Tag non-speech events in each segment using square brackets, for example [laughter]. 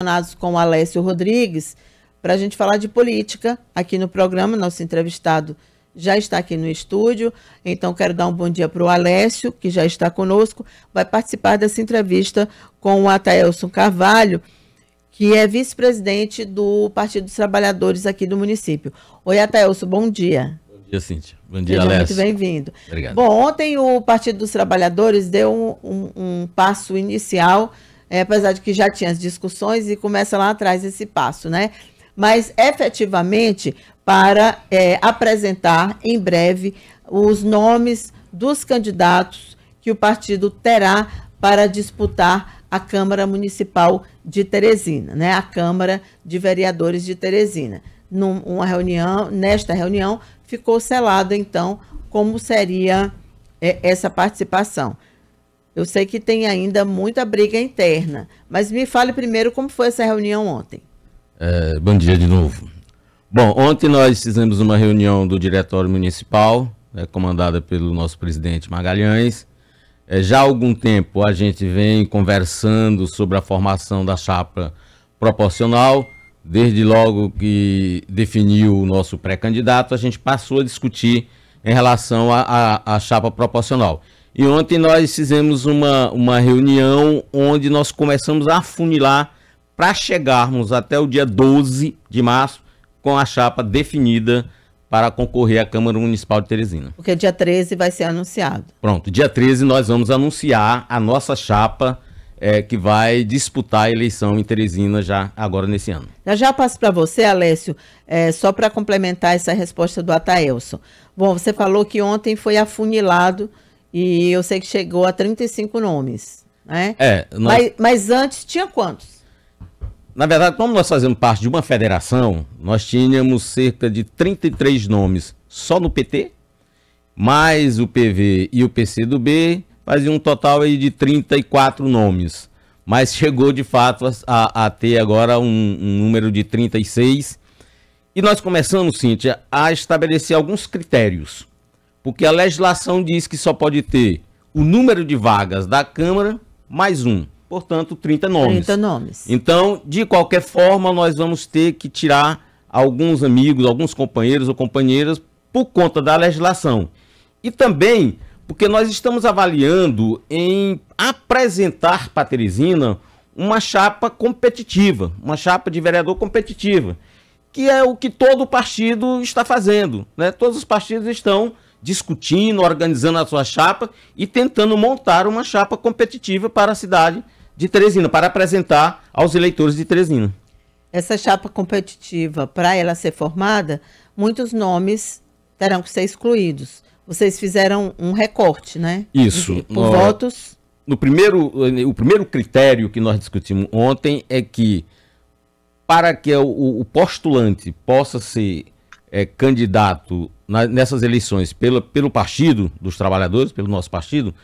relacionados com o Alessio Rodrigues para a gente falar de política aqui no programa. Nosso entrevistado já está aqui no estúdio, então quero dar um bom dia para o Alessio, que já está conosco, vai participar dessa entrevista com o Ataelson Carvalho, que é vice-presidente do Partido dos Trabalhadores aqui do município. Oi, Ataelson, bom dia. Bom dia, Cíntia. Bom dia, Seja Alessio. Muito bem-vindo. Obrigado. Bom, ontem o Partido dos Trabalhadores deu um, um, um passo inicial é, apesar de que já tinha as discussões e começa lá atrás esse passo, né? Mas efetivamente para é, apresentar em breve os nomes dos candidatos que o partido terá para disputar a Câmara Municipal de Teresina, né? A Câmara de Vereadores de Teresina. Numa reunião, nesta reunião, ficou selado então como seria é, essa participação. Eu sei que tem ainda muita briga interna, mas me fale primeiro como foi essa reunião ontem. É, bom dia de novo. Bom, ontem nós fizemos uma reunião do Diretório Municipal, né, comandada pelo nosso presidente Magalhães. É, já há algum tempo a gente vem conversando sobre a formação da chapa proporcional. Desde logo que definiu o nosso pré-candidato, a gente passou a discutir em relação à chapa proporcional. E ontem nós fizemos uma, uma reunião onde nós começamos a afunilar para chegarmos até o dia 12 de março com a chapa definida para concorrer à Câmara Municipal de Teresina. Porque dia 13 vai ser anunciado. Pronto, dia 13 nós vamos anunciar a nossa chapa é, que vai disputar a eleição em Teresina já agora nesse ano. Eu já passo para você, Alessio, é, só para complementar essa resposta do Ataelson. Bom, você falou que ontem foi afunilado e eu sei que chegou a 35 nomes, né? É. Nós... Mas, mas antes tinha quantos? Na verdade, como nós fazemos parte de uma federação, nós tínhamos cerca de 33 nomes só no PT, mais o PV e o PC do B, fazia um total aí de 34 nomes. Mas chegou de fato a, a ter agora um, um, número de 36. E nós começamos, Cíntia, a estabelecer alguns critérios. Porque a legislação diz que só pode ter o número de vagas da Câmara mais um. Portanto, 30 nomes. 30 nomes. Então, de qualquer forma, nós vamos ter que tirar alguns amigos, alguns companheiros ou companheiras por conta da legislação. E também porque nós estamos avaliando em apresentar para Teresina uma chapa competitiva, uma chapa de vereador competitiva, que é o que todo partido está fazendo. Né? Todos os partidos estão discutindo, organizando a sua chapa e tentando montar uma chapa competitiva para a cidade de Teresina, para apresentar aos eleitores de Teresina. Essa chapa competitiva, para ela ser formada, muitos nomes terão que ser excluídos. Vocês fizeram um recorte, né? Isso. Por no, votos. No primeiro, o primeiro critério que nós discutimos ontem é que para que o, o postulante possa ser é, candidato na, nessas eleições pela, pelo Partido dos Trabalhadores, pelo nosso partido,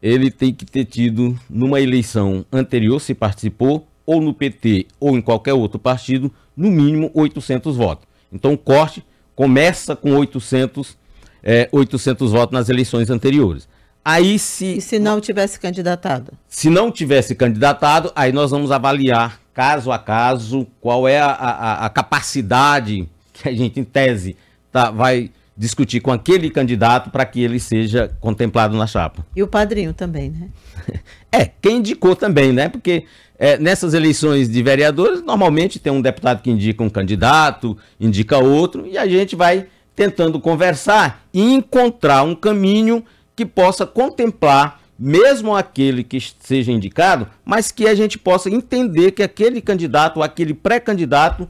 ele tem que ter tido, numa eleição anterior, se participou, ou no PT ou em qualquer outro partido, no mínimo 800 votos. Então o corte começa com 800, é, 800 votos nas eleições anteriores. Aí se. E se não tivesse candidatado? Se não tivesse candidatado, aí nós vamos avaliar caso a caso qual é a, a, a capacidade que a gente, em tese, tá, vai discutir com aquele candidato para que ele seja contemplado na chapa. E o padrinho também, né? [laughs] É, quem indicou também, né? Porque é, nessas eleições de vereadores, normalmente tem um deputado que indica um candidato, indica outro, e a gente vai tentando conversar e encontrar um caminho que possa contemplar mesmo aquele que seja indicado, mas que a gente possa entender que aquele candidato, aquele pré-candidato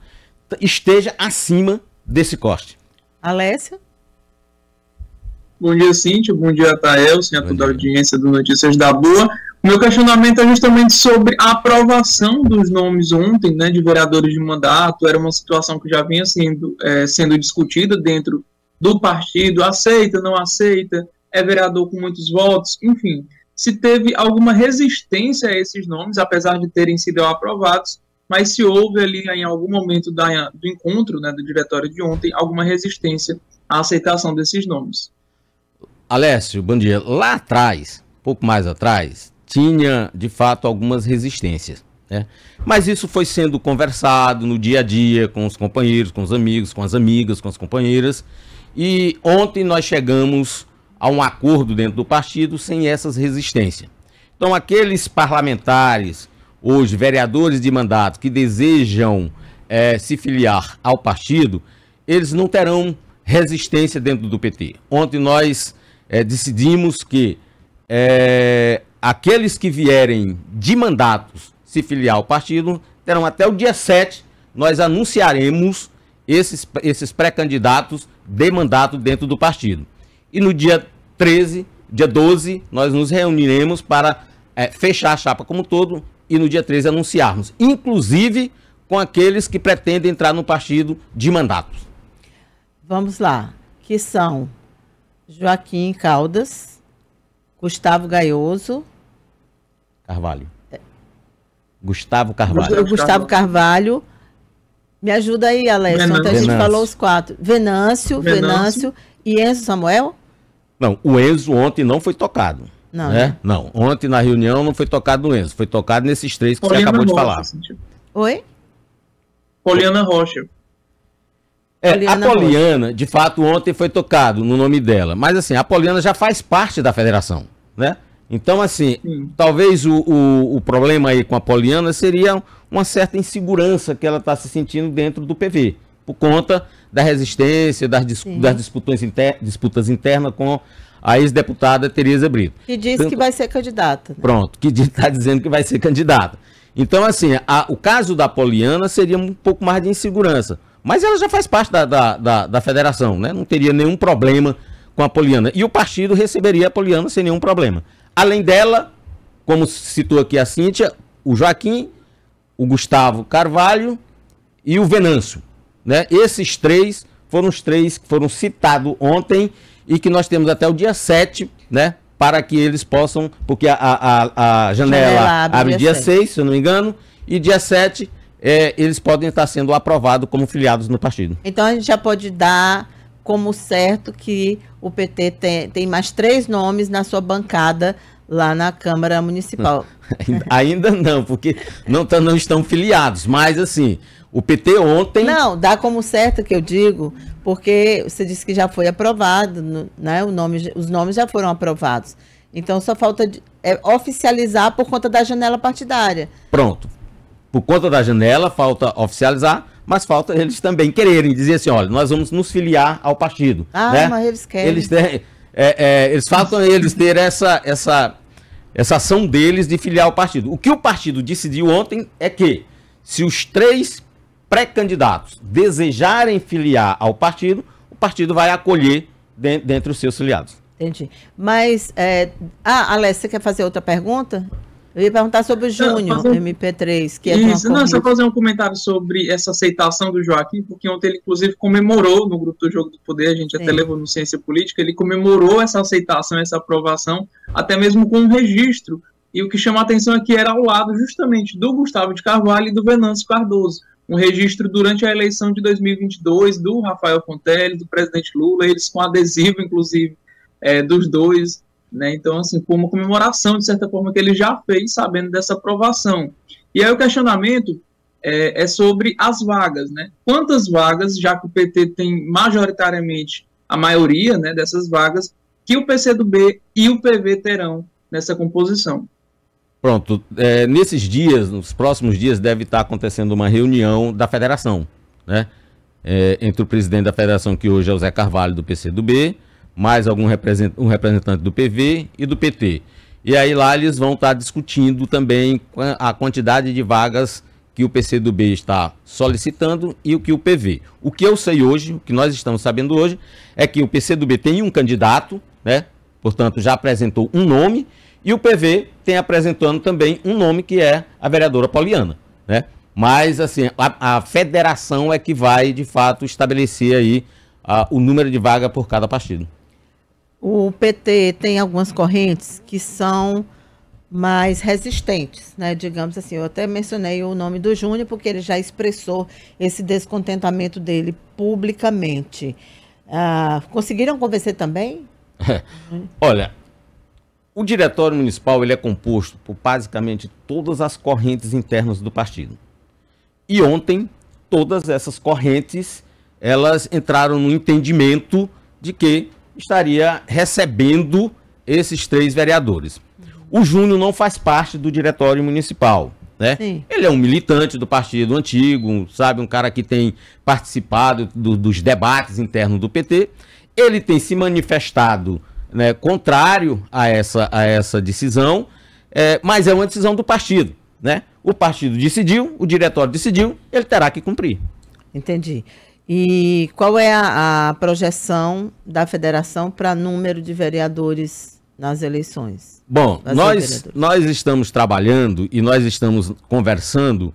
esteja acima desse corte? Alessia? Bom dia, Cíntia. Bom dia, Tael, sim, a toda a audiência do Notícias da Boa. meu questionamento é justamente sobre a aprovação dos nomes ontem, né, de vereadores de mandato. Era uma situação que já vinha sendo, é, sendo discutida dentro do partido. Aceita, não aceita, é vereador com muitos votos, enfim. Se teve alguma resistência a esses nomes, apesar de terem sido aprovados, mas se houve ali em algum momento da, do encontro né, do diretório de ontem alguma resistência à aceitação desses nomes. Alessio, bom dia. Lá atrás, pouco mais atrás, tinha de fato algumas resistências. Né? Mas isso foi sendo conversado no dia a dia com os companheiros, com os amigos, com as amigas, com as companheiras. E ontem nós chegamos a um acordo dentro do partido sem essas resistências. Então, aqueles parlamentares hoje vereadores de mandato que desejam é, se filiar ao partido, eles não terão resistência dentro do PT. Ontem nós é, decidimos que é, aqueles que vierem de mandatos se filiar ao partido terão até o dia 7, nós anunciaremos esses, esses pré-candidatos de mandato dentro do partido. E no dia 13, dia 12, nós nos reuniremos para é, fechar a chapa como todo e no dia 13 anunciarmos, inclusive com aqueles que pretendem entrar no partido de mandatos. Vamos lá, que são Joaquim Caldas, Gustavo Gaioso, Carvalho. Gustavo Carvalho. Gustavo Carvalho. Me ajuda aí, Alex. Venâncio. Ontem a gente Venâncio. falou os quatro. Venâncio, Venâncio, Venâncio e Enzo Samuel? Não, o Enzo ontem não foi tocado. Não, né? né? não. Ontem na reunião não foi tocado no Enzo, foi tocado nesses três que Poliana você acabou Rocha, de falar. Assim, tipo. Oi? Poliana Rocha. É, Poliana a Poliana, Rocha. de fato, ontem foi tocado no nome dela. Mas assim, a Poliana já faz parte da federação, né? Então, assim, Sim. talvez o, o, o, problema aí com a Poliana seria uma certa insegurança que ela está se sentindo dentro do PV, por conta da resistência, das, dis das disputas, inter disputas internas com a ex-deputada Tereza Brito. Que diz Tanto... que vai ser candidata. Né? Pronto, que está dizendo que vai ser candidata. Então, assim, a, o caso da Poliana seria um pouco mais de insegurança. Mas ela já faz parte da, da, da, da federação, né? Não teria nenhum problema com a Poliana. E o partido receberia a Poliana sem nenhum problema. Além dela, como citou aqui a Cíntia, o Joaquim, o Gustavo Carvalho e o Venâncio. Né? Esses três foram os três que foram citados ontem e que nós temos até o dia 7, né? Para que eles possam, porque a, a, a janela, janela, abre, abre dia 6. se eu não me engano, e dia 7 é, eles podem estar sendo aprovados como filiados no partido. Então a gente já pode dar como certo que o PT tem, tem mais três nomes na sua bancada lá na Câmara Municipal. [laughs] Não, ainda não, porque não, tá, não estão filiados, mas assim, o PT ontem. Não, dá como certo que eu digo, porque você disse que já foi aprovado, né? O nome, os nomes já foram aprovados. Então só falta de, é, oficializar por conta da janela partidária. Pronto. Por conta da janela, falta oficializar, mas falta eles também quererem dizer assim: olha, nós vamos nos filiar ao partido. Ah, né? mas eles querem. Eles, têm, é, é, eles faltam eles ter essa, essa, essa ação deles de filiar ao partido. O que o partido decidiu ontem é que se os três pré-candidatos desejarem filiar ao partido, o partido vai acolher de, dentre os seus filiados. Entendi. Mas, é... ah, Alex, você quer fazer outra pergunta? Eu ia perguntar sobre o Júnior, fazer... MP3, que é não, só fazer um comentário sobre essa aceitação do Joaquim, porque ontem ele, inclusive, comemorou no grupo do Jogo do Poder, a gente Sim. até levou no Ciência Política, ele comemorou essa aceitação, essa aprovação, até mesmo com um registro. E o que chama a atenção aqui era ao lado, justamente, do Gustavo de Carvalho e do Venâncio Cardoso um registro durante a eleição de 2022 do Rafael Fontelli, do presidente Lula, eles com adesivo, inclusive, é, dos dois. Né? Então, assim, como uma comemoração, de certa forma, que ele já fez sabendo dessa aprovação. E aí o questionamento é, é sobre as vagas. Né? Quantas vagas, já que o PT tem majoritariamente a maioria né, dessas vagas, que o PCdoB e o PV terão nessa composição? Pronto, é, nesses dias, nos próximos dias, deve estar acontecendo uma reunião da federação, né? É, entre o presidente da federação, que hoje é o Zé Carvalho, do PCdoB, mais algum representante, um representante do PV e do PT. E aí lá eles vão estar discutindo também a quantidade de vagas que o PCdoB está solicitando e o que o PV. O que eu sei hoje, o que nós estamos sabendo hoje, é que o PCdoB tem um candidato, né? portanto já apresentou um nome, e o PV tem apresentando também um nome que é a vereadora Pauliana, né? Mas, assim, a, a federação é que vai, de fato, estabelecer aí a, o número de vaga por cada partido. O PT tem algumas correntes que são mais resistentes, né? Digamos assim, eu até mencionei o nome do Júnior porque ele já expressou esse descontentamento dele publicamente. Ah, conseguiram convencer também? É. [laughs] Olha, o diretório municipal ele é composto por basicamente todas as correntes internas do partido. E ontem, todas essas correntes, elas entraram no entendimento de que estaria recebendo esses três vereadores. O Júnior não faz parte do diretório municipal. Né? Ele é um militante do partido antigo, sabe? Um cara que tem participado do, dos debates internos do PT. Ele tem se manifestado né, contrário a essa, a essa decisão, é, mas é uma decisão do partido. Né? O partido decidiu, o diretório decidiu, ele terá que cumprir. Entendi. E qual é a, a projeção da federação para número de vereadores nas eleições? Bom, nós, nós estamos trabalhando e nós estamos conversando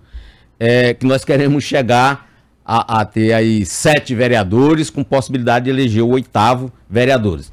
é, que nós queremos chegar a, a, ter aí sete vereadores com possibilidade de eleger o oitavo vereadores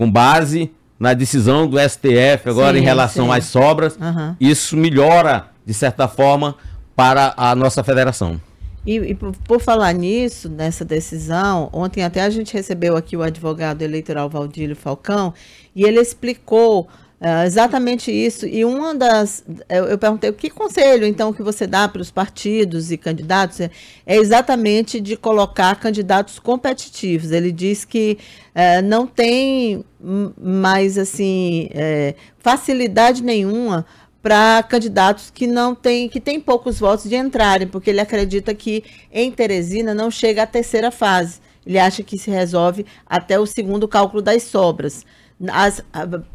com base na decisão do STF agora sim, em relação sim. às sobras, uhum. isso melhora, de certa forma, para a nossa federação. E, e por, por falar nisso, nessa decisão, ontem até a gente recebeu aqui o advogado eleitoral Valdílio Falcão e ele explicou ah, exatamente isso. E uma das. Eu, eu perguntei que conselho, então, que você dá para os partidos e candidatos é, é exatamente de colocar candidatos competitivos. Ele diz que eh, não tem mais, assim, é, facilidade nenhuma para candidatos que não têm que têm poucos votos de entrarem, porque ele acredita que em Teresina não chega à terceira fase. Ele acha que se resolve até o segundo cálculo das sobras as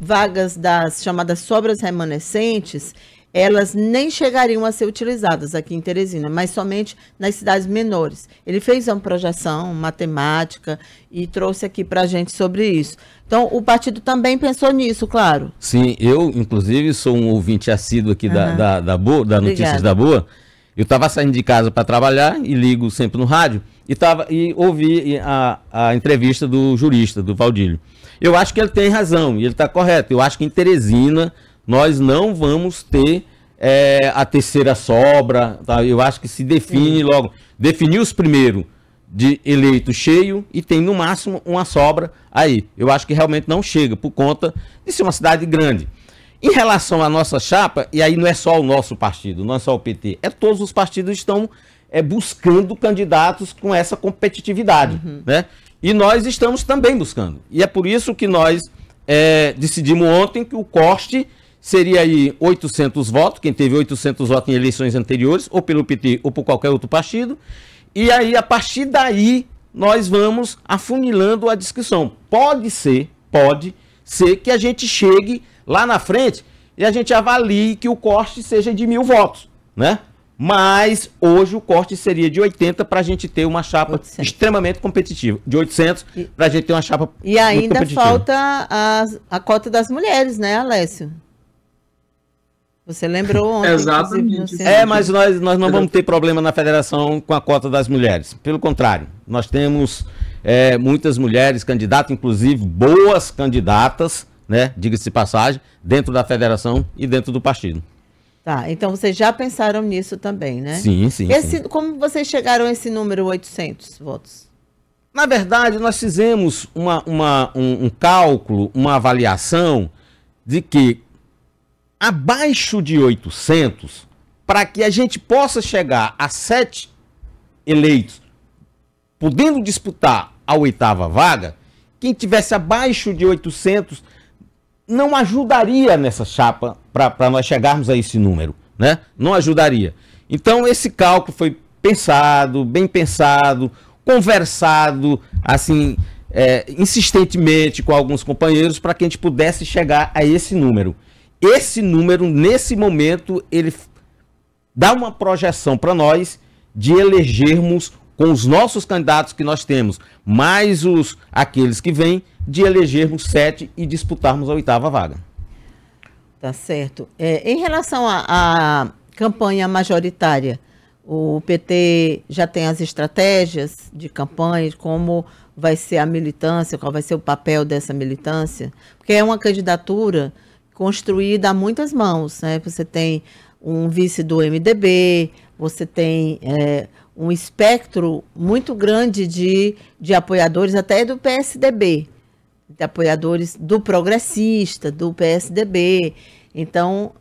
vagas das chamadas sobras remanescentes, elas nem chegariam a ser utilizadas aqui em Teresina, mas somente nas cidades menores. Ele fez uma projeção matemática e trouxe aqui para a gente sobre isso. Então, o partido também pensou nisso, claro. Sim, eu, inclusive, sou um ouvinte assíduo aqui uhum. da, da, da, Boa, da Notícias da Boa. Eu estava saindo de casa para trabalhar e ligo sempre no rádio e, tava, e ouvi a, a entrevista do jurista, do Valdílio. Eu acho que ele tem razão e ele está correto. Eu acho que em Teresina nós não vamos ter é, a terceira sobra. Tá? Eu acho que se define Sim. logo. Definir os primeiros de eleito cheio e tem no máximo uma sobra aí. Eu acho que realmente não chega por conta de ser uma cidade grande. Em relação à nossa chapa, e aí não é só o nosso partido, não é só o PT, é todos os partidos estão é, buscando candidatos com essa competitividade, uhum. né? E nós estamos também buscando. E é por isso que nós é, decidimos ontem que o corte seria aí 800 votos, quem teve 800 votos em eleições anteriores, ou pelo PT ou por qualquer outro partido. E aí, a partir daí, nós vamos afunilando a discussão. Pode ser, pode ser que a gente chegue lá na frente e a gente avalie que o corte seja de mil votos, né? Mas hoje o corte seria de 80 para a gente ter uma chapa 800. extremamente competitiva. De 800 para a gente ter uma chapa E ainda falta a, a cota das mulheres, né, Alessio? Você lembrou ontem. Exatamente. É, mas nós, nós não vamos ter problema na federação com a cota das mulheres. Pelo contrário, nós temos é, muitas mulheres candidatas, inclusive boas candidatas, né, diga-se de passagem, dentro da federação e dentro do partido. Tá, então vocês já pensaram nisso também, né? Sim, sim. Esse, sim. Como vocês chegaram a esse número 800 votos? Na verdade, nós fizemos uma, uma um, um, cálculo, uma avaliação de que abaixo de 800, para que a gente possa chegar a sete eleitos, podendo disputar a oitava vaga, quem tivesse abaixo de 800 não ajudaria nessa chapa para nós chegarmos a esse número, né? Não ajudaria. Então esse cálculo foi pensado, bem pensado, conversado, assim, é, insistentemente com alguns companheiros para que a gente pudesse chegar a esse número. Esse número, nesse momento, ele dá uma projeção para nós de elegermos com os nossos candidatos que nós temos, mais os aqueles que vêm, de elegermos sete e disputarmos a oitava vaga. Tá certo. É, em relação à campanha majoritária, o PT já tem as estratégias de campanha, como vai ser a militância, qual vai ser o papel dessa militância, porque é uma candidatura construída a muitas mãos, né? Você tem um vice do MDB, você tem é, um espectro muito grande de, de apoiadores, até do PSDB, de apoiadores do progressista, do PSDB. Então,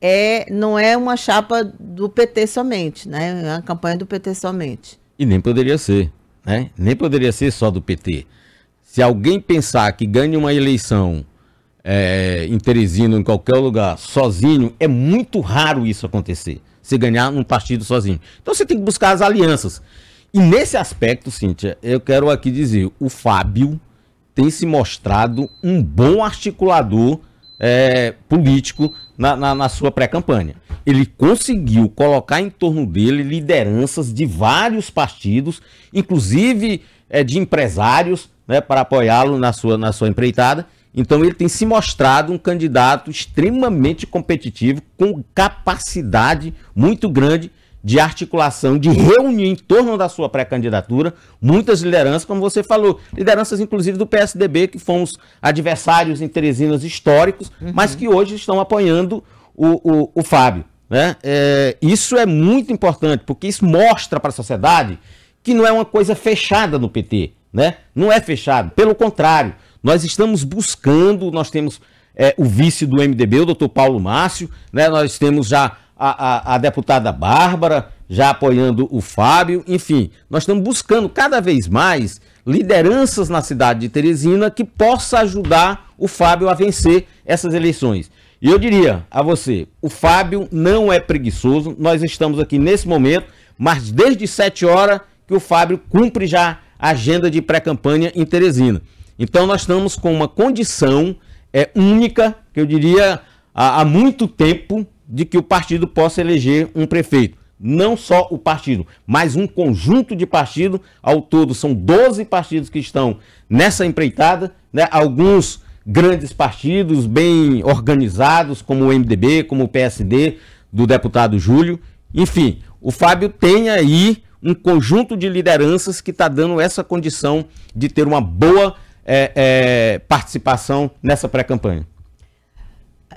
é, não é uma chapa do PT somente, né? É uma campanha do PT somente. E nem poderia ser, né? Nem poderia ser só do PT. Se alguém pensar que ganha uma eleição é, em Teresina, em qualquer lugar, sozinho, é muito raro isso acontecer você ganhar um partido sozinho. Então você tem que buscar as alianças. E nesse aspecto, Cíntia, eu quero aqui dizer, o Fábio tem se mostrado um bom articulador é, político na, na, na sua pré-campanha. Ele conseguiu colocar em torno dele lideranças de vários partidos, inclusive é, de empresários, né, para apoiá-lo na sua, na sua empreitada. Então ele tem se mostrado um candidato extremamente competitivo, com capacidade muito grande de articulação, de reunir em torno da sua pré-candidatura muitas lideranças, como você falou, lideranças inclusive do PSDB, que fomos adversários em Teresinas históricos, uhum. mas que hoje estão apoiando o, o, o Fábio. Né? É, isso é muito importante, porque isso mostra para a sociedade que não é uma coisa fechada no PT. Né? Não é fechado, pelo contrário nós estamos buscando, nós temos é, o vice do MDB, o doutor Paulo Márcio, né? nós temos já a, a, a deputada Bárbara, já apoiando o Fábio, enfim, nós estamos buscando cada vez mais lideranças na cidade de Teresina que possa ajudar o Fábio a vencer essas eleições. E eu diria a você, o Fábio não é preguiçoso, nós estamos aqui nesse momento, mas desde sete horas que o Fábio cumpre já a agenda de pré-campanha em Teresina. Então nós estamos com uma condição é, única, que eu diria há, há muito tempo, de que o partido possa eleger um prefeito. Não só o partido, mas um conjunto de partidos. Ao todo, são 12 partidos que estão nessa empreitada, né? alguns grandes partidos bem organizados, como o MDB, como o PSD, do deputado Júlio. Enfim, o Fábio tem aí um conjunto de lideranças que está dando essa condição de ter uma boa é, é, participação nessa pré-campanha.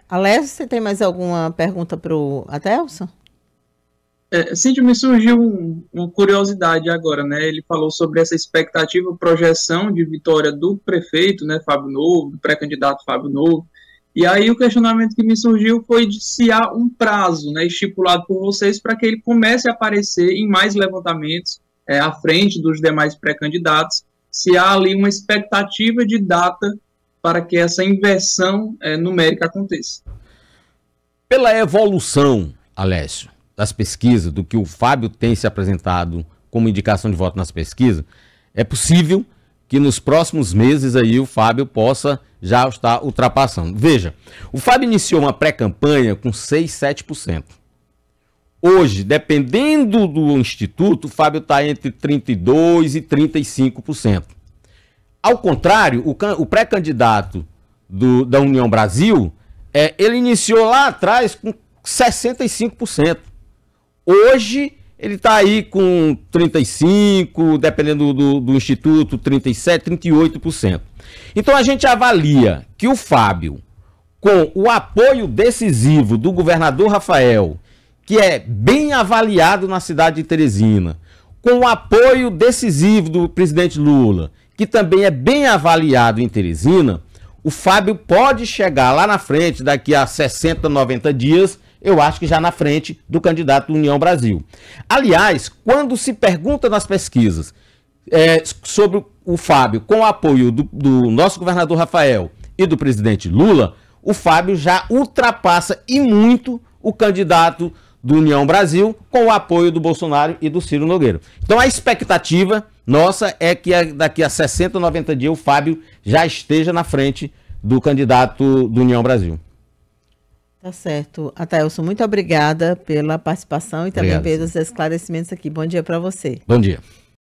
Alex, você tem mais alguma pergunta para o Adelson? É, me surgiu uma curiosidade agora, né? Ele falou sobre essa expectativa, projeção de vitória do prefeito, né, Fábio Novo, do pré-candidato Fábio Novo. E aí o questionamento que me surgiu foi de se há um prazo, né, estipulado por vocês para que ele comece a aparecer em mais levantamentos é, à frente dos demais pré-candidatos se há ali uma expectativa de data para que essa inversão é, numérica aconteça. Pela evolução, Alessio, das pesquisas, do que o Fábio tem se apresentado como indicação de voto nas pesquisas, é possível que nos próximos meses aí o Fábio possa já estar ultrapassando. Veja, o Fábio iniciou uma pré-campanha com 6, 7%. Hoje, dependendo do instituto, o Fábio está entre 32% e 35%. Ao contrário, o, o pré-candidato da União Brasil, é, ele iniciou lá atrás com 65%. Hoje, ele está aí com 35%, dependendo do, do instituto, 37%, 38%. Então a gente avalia que o Fábio, com o apoio decisivo do governador Rafael que é bem avaliado na cidade de Teresina, com o apoio decisivo do presidente Lula, que também é bem avaliado em Teresina, o Fábio pode chegar lá na frente, daqui a 60, 90 dias, eu acho que já na frente do candidato União Brasil. Aliás, quando se pergunta nas pesquisas é, sobre o Fábio, com o apoio do, do nosso governador Rafael e do presidente Lula, o Fábio já ultrapassa e muito o candidato do União Brasil, com o apoio do Bolsonaro e do Ciro Nogueira. Então a expectativa nossa é que daqui a 60, 90 dias o Fábio já esteja na frente do candidato do União Brasil. Tá certo. Ataelson, muito obrigada pela participação e também Obrigado. pelos esclarecimentos aqui. Bom dia para você. Bom dia.